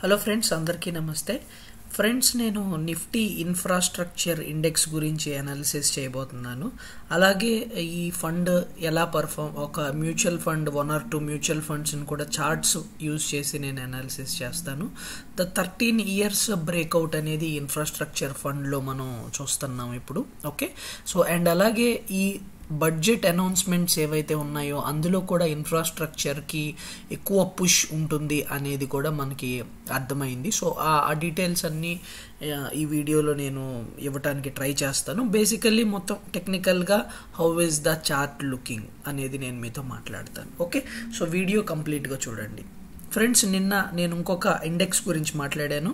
hello friends అందరికీ నమస్తే friends నేను నిఫ్టీ ఇన్ఫ్రాస్ట్రక్చర్ ఇండెక్స్ గురించి అనాలిసిస్ చేయబోతున్నాను అలాగే ఈ ఫండ్ ఎలా పర్ఫామ్ ఒక mutual fund one or two mutual ఫండ్స్ని కూడా చార్ట్స్ యూజ్ చేసి నేను అనాలిసిస్ చేస్తాను ద థర్టీన్ ఇయర్స్ బ్రేక్అవుట్ అనేది ఇన్ఫ్రాస్ట్రక్చర్ ఫండ్లో మనం చూస్తున్నాం ఇప్పుడు ఓకే సో అండ్ అలాగే ఈ బడ్జెట్ అనౌన్స్మెంట్స్ ఏవైతే ఉన్నాయో అందులో కూడా ఇన్ఫ్రాస్ట్రక్చర్కి ఎక్కువ పుష్ ఉంటుంది అనేది కూడా మనకి అర్థమైంది సో ఆ డీటెయిల్స్ అన్నీ ఈ వీడియోలో నేను ఇవ్వటానికి ట్రై చేస్తాను బేసికల్లీ మొత్తం టెక్నికల్గా how is the chart looking అనేది నేను మీతో మాట్లాడతాను ఓకే సో వీడియో కంప్లీట్గా చూడండి ఫ్రెండ్స్ నిన్న నేను ఇంకొక ఇండెక్స్ గురించి మాట్లాడాను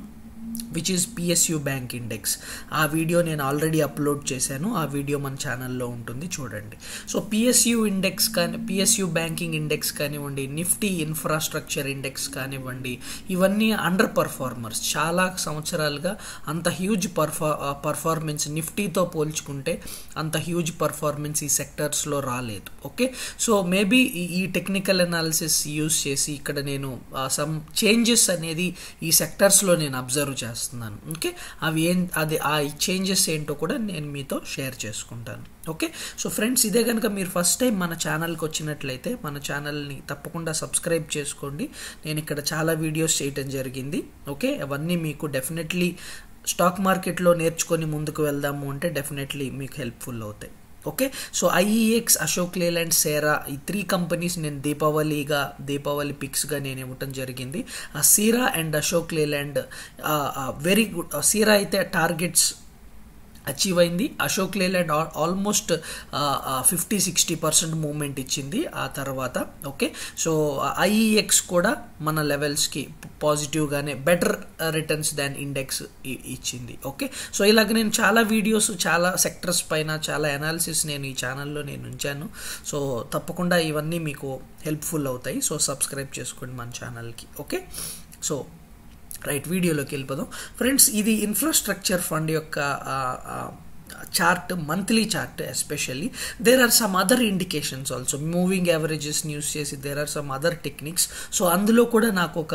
which is PSU bank index ఆ వీడియో నేను ఆల్రెడీ అప్లోడ్ చేశాను ఆ వీడియో మన ఛానల్లో ఉంటుంది చూడండి సో పిఎస్యూ ఇండెక్స్ కానీ పిఎస్యూ బ్యాంకింగ్ ఇండెక్స్ కానివ్వండి నిఫ్టీ ఇన్ఫ్రాస్ట్రక్చర్ ఇండెక్స్ కానివ్వండి ఇవన్నీ అండర్ పర్ఫార్మర్స్ చాలా సంవత్సరాలుగా అంత హ్యూజ్ పర్ఫా పర్ఫార్మెన్స్ నిఫ్టీతో పోల్చుకుంటే అంత హ్యూజ్ పర్ఫార్మెన్స్ ఈ సెక్టర్స్లో రాలేదు ఓకే సో మేబీ ఈ టెక్నికల్ అనాలిసిస్ యూస్ చేసి ఇక్కడ నేను సమ్ చేంజెస్ అనేది ఈ సెక్టర్స్లో నేను అబ్జర్వ్ చేస్తున్నాను ఓకే అవి ఏం అది ఆ చేంజెస్ ఏంటో కూడా నేను మీతో షేర్ చేసుకుంటాను ఓకే సో ఫ్రెండ్స్ ఇదే కనుక మీరు ఫస్ట్ టైం మన ఛానల్కి వచ్చినట్లయితే మన ఛానల్ని తప్పకుండా సబ్స్క్రైబ్ చేసుకోండి నేను ఇక్కడ చాలా వీడియోస్ చేయటం జరిగింది ఓకే అవన్నీ మీకు డెఫినెట్లీ స్టాక్ మార్కెట్లో నేర్చుకొని ముందుకు వెళ్దాము అంటే డెఫినెట్లీ మీకు హెల్ప్ఫుల్ అవుతాయి okay so IEX Ashok Leyland Cera ఈ త్రీ కంపెనీస్ నేను దీపావళిగా దీపావళి పిక్స్గా నేను ఇవ్వటం జరిగింది ఆ Cera and Ashok Leyland very good Cera అయితే టార్గెట్స్ అచీవ్ అయింది Ashok Leyland almost fifty sixty percent moment ఇచ్చింది ఆ తర్వాత ఓకే సో ఐఈఎక్స్ కూడా మన లెవెల్స్కి పాజిటివ్గానే బెటర్ రిటర్న్స్ దాన్ ఇండెక్స్ ఇచ్చింది ఓకే సో ఇలాగ నేను చాలా వీడియోస్ చాలా సెక్టర్స్ పైన చాలా అనాలిసిస్ నేను ఈ ఛానల్లో నేను ఉంచాను సో తప్పకుండా ఇవన్నీ మీకు హెల్ప్ఫుల్ అవుతాయి సో సబ్స్క్రైబ్ చేసుకోండి మన ఛానల్కి ఓకే సో రైట్ వీడియోలోకి వెళ్ళిపోదాం ఫ్రెండ్స్ ఇది ఇన్ఫ్రాస్ట్రక్చర్ ఫండ్ యొక్క chart monthly chart especially there are some other indications also moving averages use చేసి there are some other techniques so అందులో కూడా నాకు ఒక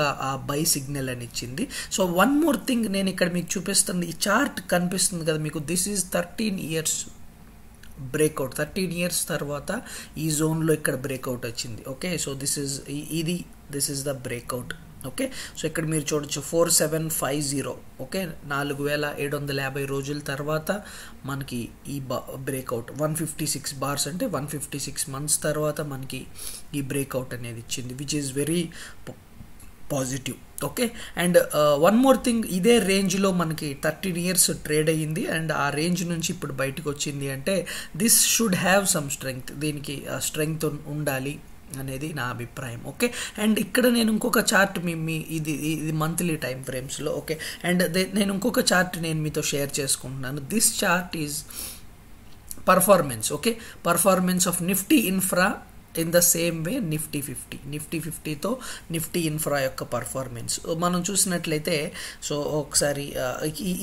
బై సిగ్నల్ అని ఇచ్చింది సో వన్ మోర్ థింగ్ నేను ఇక్కడ మీకు చూపిస్తుంది ఈ చార్ట్ కనిపిస్తుంది కదా మీకు this is thirteen years breakout thirteen years తర్వాత ఈ జోన్లో ఇక్కడ బ్రేక్అవుట్ వచ్చింది ఓకే సో దిస్ ఈజ్ ఇది this is the breakout okay so ఇక్కడ మీరు చూడొచ్చు four seven five zero okay నాలుగు వేల ఏడు వందల యాభై రోజుల తర్వాత మనకి ఈ బా breakout one fifty six bars అంటే వన్ ఫిఫ్టీ సిక్స్ మంత్స్ తర్వాత మనకి ఈ బ్రేక్అవుట్ అనేది ఇచ్చింది which is very positive okay and one more thing ఇదే రేంజ్లో మనకి థర్టీన్ ఇయర్స్ ట్రేడ్ అయ్యింది అండ్ ఆ రేంజ్ నుంచి ఇప్పుడు బయటకు వచ్చింది అంటే this should have some strength దీనికి స్ట్రెంగ్త్ ఉండాలి అనేది నా అభిప్రాయం ఓకే అండ్ ఇక్కడ నేను ఇంకొక చార్ట్ మీ మీ ఇది ఇది మంత్లీ టైం ఫ్రేమ్స్లో ఓకే అండ్ నేను ఇంకొక చార్ట్ నేను మీతో షేర్ చేసుకుంటున్నాను this chart is performance okay performance of Nifty infra in the same way Nifty fifty Nifty ఫిఫ్టీతో నిఫ్టీ ఇన్ఫ్రా యొక్క పర్ఫార్మెన్స్ మనం చూసినట్లయితే సో ఒకసారి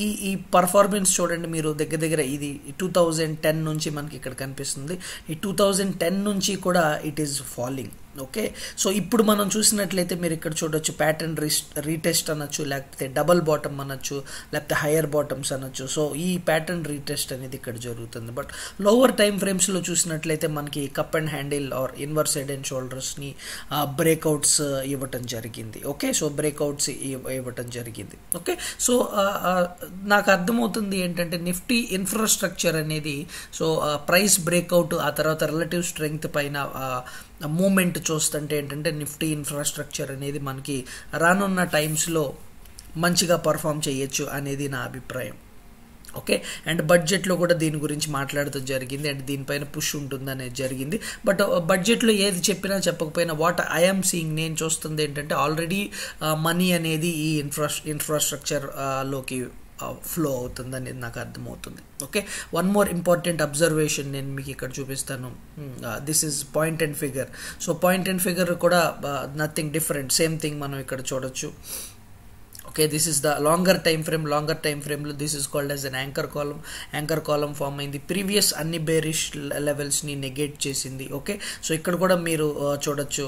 ఈ ఈ పర్ఫార్మెన్స్ చూడండి మీరు దగ్గర దగ్గర ఇది టూ థౌజండ్ టెన్ నుంచి మనకి ఇక్కడ కనిపిస్తుంది ఈ టూ థౌజండ్ టెన్ నుంచి కూడా it is falling okay so ఇప్పుడు మనం చూసినట్లయితే మీరు ఇక్కడ చూడొచ్చు ప్యాటర్న్ రీటెస్ట్ అనొచ్చు లేకపోతే డబల్ బాటమ్ అనొచ్చు లేకపోతే హయ్యర్ బాటమ్స్ అనొచ్చు సో ఈ ప్యాటర్న్ రీటెస్ట్ అనేది ఇక్కడ జరుగుతుంది బట్ లోవర్ టైం ఫ్రేమ్స్లో చూసినట్లయితే మనకి cup and handle or inverse head and షోల్డర్స్ని బ్రేక్అవుట్స్ ఇవ్వటం జరిగింది ఓకే సో బ్రేక్అవుట్స్ ఇవ్వటం జరిగింది ఓకే సో నాకు అర్థమవుతుంది ఏంటంటే నిఫ్టీ ఇన్ఫ్రాస్ట్రక్చర్ అనేది సో ప్రైస్ బ్రేక్అవుట్ ఆ తర్వాత రిలేటివ్ స్ట్రెంగ్త్ పైన మూమెంట్ చూస్తుంటే ఏంటంటే నిఫ్టీ ఇన్ఫ్రాస్ట్రక్చర్ అనేది మనకి రానున్న టైమ్స్లో మంచిగా పర్ఫామ్ చేయొచ్చు అనేది నా అభిప్రాయం ఓకే అండ్ బడ్జెట్లో కూడా దీని గురించి మాట్లాడటం జరిగింది అండ్ దీనిపైన పుష్ ఉంటుందనే జరిగింది బట్ బడ్జెట్లో uh, ఏది చెప్పినా చెప్పకపోయినా వాట్ ఐఎమ్ సీయింగ్ నేను చూస్తుంది ఏంటంటే ఆల్రెడీ మనీ uh, అనేది ఈ ఇన్ఫ్రా ఇన్ఫ్రాస్ట్రక్చర్లోకి ఫ్లో అవుతుంది అనేది నాకు అర్థమవుతుంది okay one more important observation నేను మీకు ఇక్కడ చూపిస్తాను this is point and figure so point and figure కూడా నథింగ్ డిఫరెంట్ సేమ్ థింగ్ మనం ఇక్కడ చూడొచ్చు okay this is the longer time frame longer time ఫ్రేమ్లో this is called as an anchor column anchor column form అయింది previous అన్ని bearish లెవెల్స్ని negate చేసింది okay so ఇక్కడ కూడా మీరు చూడొచ్చు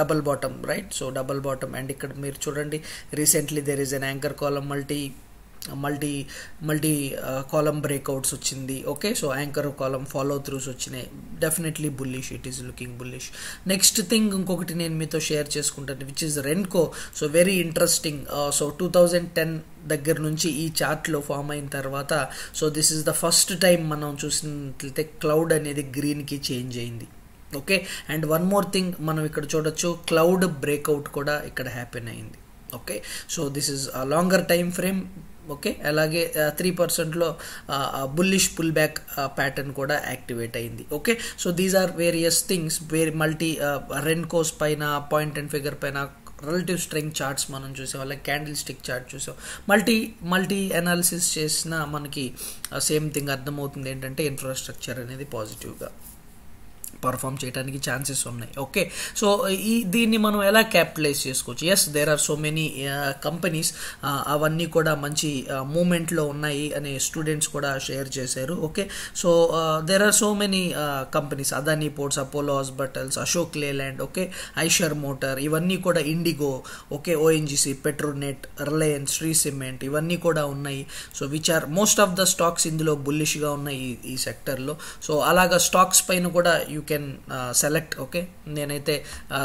double bottom right so double bottom and ఇక్కడ మీరు చూడండి recently there is an anchor column multi multi multi column breakouts వచ్చింది okay so anchor column follow throughs వచ్చినాయి definitely bullish it is looking bullish next thing ఇంకొకటి నేను మీతో share చేసుకుంటాను which is Renko so very interesting so two thousand ten దగ్గర నుంచి ఈ చార్ట్లో ఫామ్ అయిన తర్వాత so this is the first time మనం చూసినట్లయితే క్లౌడ్ అనేది గ్రీన్కి చేంజ్ అయింది okay and one more thing మనం ఇక్కడ చూడొచ్చు క్లౌడ్ బ్రేక్అవుట్ కూడా ఇక్కడ హ్యాపీన్ అయింది okay so this is longer time frame okay అలాగే త్రీ పర్సెంట్లో బుల్లిష్ పుల్ బ్యాక్ ప్యాటర్న్ కూడా యాక్టివేట్ అయింది okay so these are various things వేరే మల్టీ రెన్కోస్ పైన పాయింట్ అండ్ ఫిగర్ పైన రిలేటివ్ స్ట్రెంగ్ చార్ట్స్ మనం చూసాం అలాగే క్యాండిల్ స్టిక్ చార్ట్ చూసాం మల్టీ మల్టీ అనాలిసిస్ చేసిన మనకి సేమ్ థింగ్ అర్థమవుతుంది ఏంటంటే ఇన్ఫ్రాస్ట్రక్చర్ అనేది పాజిటివ్గా పర్ఫామ్ చేయడానికి ఛాన్సెస్ ఉన్నాయి ఓకే సో ఈ దీన్ని మనం ఎలా క్యాపిటలైజ్ చేసుకోవచ్చు as there are so many companies అవన్నీ కూడా మంచి మూమెంట్లో uh, ఉన్నాయి అని స్టూడెంట్స్ కూడా షేర్ చేశారు okay so there are so many companies Adani Ports Apollo Hospitals Ashok Leyland okay Eicher Motor ఇవన్నీ కూడా IndiGo okay ONGC Petronet Reliance Shree Cement ఇవన్నీ కూడా ఉన్నాయి so which are most of the stocks ఇందులో బుల్లిష్గా ఉన్నాయి ఈ సెక్టర్లో సో అలాగా స్టాక్స్ పైన కూడా you can can select okay నేనైతే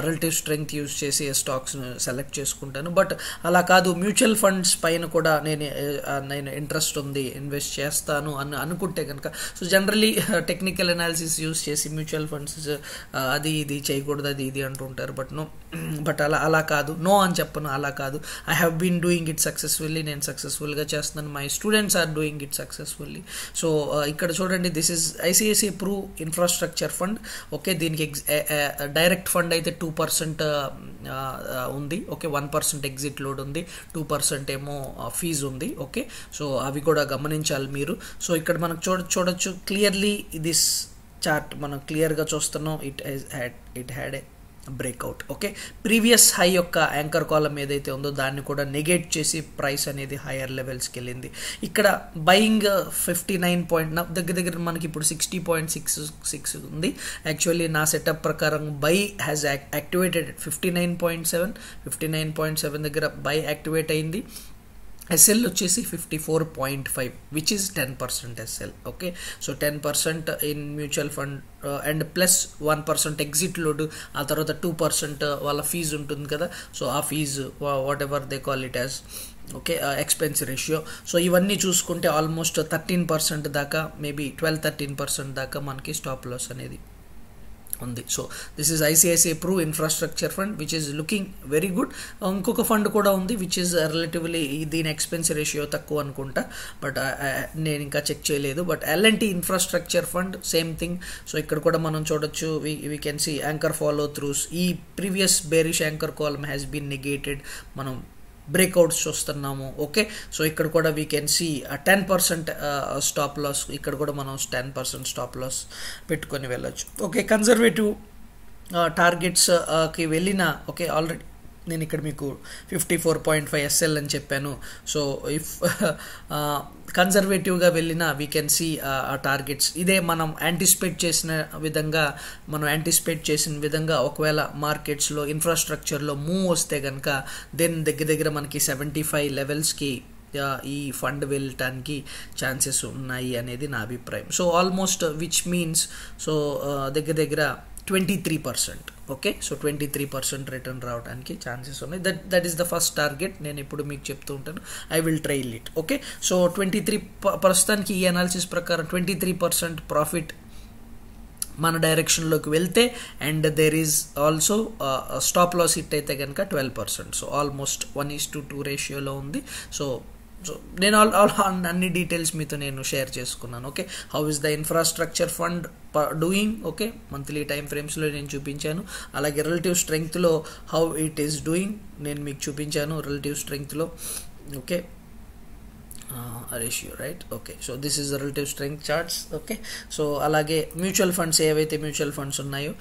రిలేటివ్ స్ట్రెంగ్త్ యూజ్ చేసి స్టాక్స్ను సెలెక్ట్ చేసుకుంటాను బట్ అలా కాదు మ్యూచువల్ ఫండ్స్ పైన కూడా uh, నేను నేను ఇంట్రెస్ట్ ఉంది ఇన్వెస్ట్ చేస్తాను అని అనుకుంటే కనుక so generally technical analysis use చేసి మ్యూచువల్ ఫండ్స్ uh, అది ఇది చేయకూడదు అది ఇది అంటుంటారు బట్ నో బట్ అలా అలా కాదు నో అని చెప్పను అలా కాదు I have been doing it successfully నేను సక్సెస్ఫుల్గా చేస్తున్నాను my students are doing it successfully so ఇక్కడ చూడండి this is ICICI Pru infrastructure fund okay దీనికి డైరెక్ట్ ఫండ్ అయితే టూ పర్సెంట్ ఉంది okay one percent exit load ఉంది టూ పర్సెంట్ ఏమో ఫీజు ఉంది ఓకే సో అవి కూడా గమనించాలి మీరు సో ఇక్కడ మనకు చూడ చూడొచ్చు క్లియర్లీ దిస్ చార్ట్ మనం క్లియర్గా చూస్తున్నాం it had it had a breakout okay previous high యొక్క యాంకర్ కాలం ఏదైతే ఉందో దాన్ని కూడా నెగెట్ చేసి ప్రైస్ అనేది హైయర్ లెవెల్స్కి వెళ్ళింది ఇక్కడ బయింగ్ ఫిఫ్టీ నైన్ పాయింట్ దగ్గర దగ్గర మనకి ఇప్పుడు సిక్స్టీ పాయింట్ సిక్స్ సిక్స్ ఉంది యాక్చువల్లీ నా సెటప్ ప్రకారం buy has activated fifty nine point seven fifty nine point seven దగ్గర బై యాక్టివేట్ అయింది ఎస్ఎల్ వచ్చేసి fifty four point five which is ten percent SL okay so ten percent in mutual fund and plus one percent exit load ఆ తర్వాత two percent వాళ్ళ fee ఉంటుంది కదా so ఆ fee whatever they qualities okay expense ratio so ఇవన్నీ చూసుకుంటే almost thirteen percent దాకా maybe twelve thirteen percent దాకా మనకి స్టాప్ లాస్ అనేది ఉంది so this is ICICI Pru infrastructure fund which is looking very good ఇంకొక fund కూడా ఉంది విచ్ ఇస్ రిలేటివ్లీ దీని ఎక్స్పెన్స్ రేషియో తక్కువ అనుకుంటా బట్ uh, uh, నేను ఇంకా చెక్ చేయలేదు but L&T infrastructure fund same thing so ఇక్కడ కూడా మనం చూడొచ్చు we we can see anchor follow throughs ఈ previous bearish anchor column has been negated మనం బ్రేక్అవుట్స్ చూస్తున్నాము ఓకే సో ఇక్కడ కూడా we can see ten percent stop loss ఇక్కడ కూడా మనం టెన్ పర్సెంట్ స్టాప్ లాస్ పెట్టుకొని వెళ్ళొచ్చు ఓకే కన్జర్వేటివ్ టార్గెట్స్కి uh, uh, వెళ్ళిన ఓకే ఆల్రెడీ నేను ఇక్కడ మీకు fifty four point five SL అని చెప్పాను సో ఇఫ్ కన్జర్వేటివ్గా వెళ్ళిన వీ కెన్ సీ ఆ టార్గెట్స్ ఇదే మనం యాంటిసిపేట్ చేసిన విధంగా మనం యాంటిసిపేట్ చేసిన విధంగా ఒకవేళ మార్కెట్స్లో ఇన్ఫ్రాస్ట్రక్చర్లో మూవ్ వస్తే కనుక దెన్ దగ్గర దగ్గర మనకి సెవెంటీ ఫైవ్ లెవెల్స్కి ఈ ఫండ్ వెళ్ళటానికి ఛాన్సెస్ ఉన్నాయి అనేది నా అభిప్రాయం so almost which means so దగ్గర దగ్గర twenty three percent okay so twenty three percent return రావడానికి ఛాన్సెస్ ఉన్నాయి that that is the first target నేను ఇప్పుడు మీకు చెప్తూ ఉంటాను I will trail it okay so twenty three ప్రస్తుతానికి ఈ అనాలిసిస్ ప్రకారం ట్వంటీ త్రీ పర్సెంట్ ప్రాఫిట్ మన డైరెక్షన్లోకి వెళ్తే and there is also stop loss hit అయితే కనుక twelve percent so almost one is to two రేషియోలో ఉంది సో సో నేను ఆల్ ఆల్ అన్ని డీటెయిల్స్ మీతో నేను షేర్ చేసుకున్నాను okay how is the infrastructure fund doing okay monthly time ఫ్రేమ్స్లో నేను చూపించాను అలాగే రిలేటివ్ స్ట్రెంగ్త్లో హౌ ఇట్ ఈస్ డూయింగ్ నేను మీకు చూపించాను రిలేటివ్ స్ట్రెంగ్త్లో okay ratio right okay so this is relative strength charts okay so అలాగే మ్యూచువల్ ఫండ్స్ ఏవైతే మ్యూచువల్ ఫండ్స్ ఉన్నాయో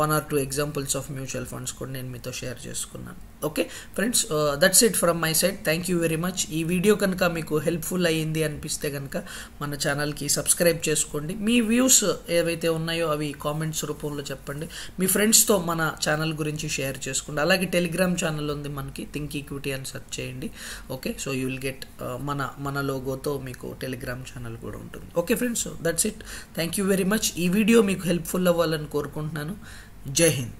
one or two examples of mutual funds కూడా నేను మీతో షేర్ చేసుకున్నాను okay friends that's it from my side thank you very much ఈ video కనుక మీకు హెల్ప్ఫుల్ అయ్యింది అనిపిస్తే కనుక మన ఛానల్కి సబ్స్క్రైబ్ చేసుకోండి మీ వ్యూస్ ఏవైతే ఉన్నాయో అవి కామెంట్స్ రూపంలో చెప్పండి మీ ఫ్రెండ్స్తో మన ఛానల్ గురించి షేర్ చేసుకోండి అలాగే టెలిగ్రామ్ ఛానల్ ఉంది మనకి థింక్ ఈక్విటీ అని సెర్చ్ చేయండి okay so you will get మన మన లోగోతో మీకు టెలిగ్రామ్ ఛానల్ కూడా ఉంటుంది okay friends that's it thank you very much ఈ వీడియో మీకు హెల్ప్ఫుల్ అవ్వాలని కోరుకుంటున్నాను జై హింద్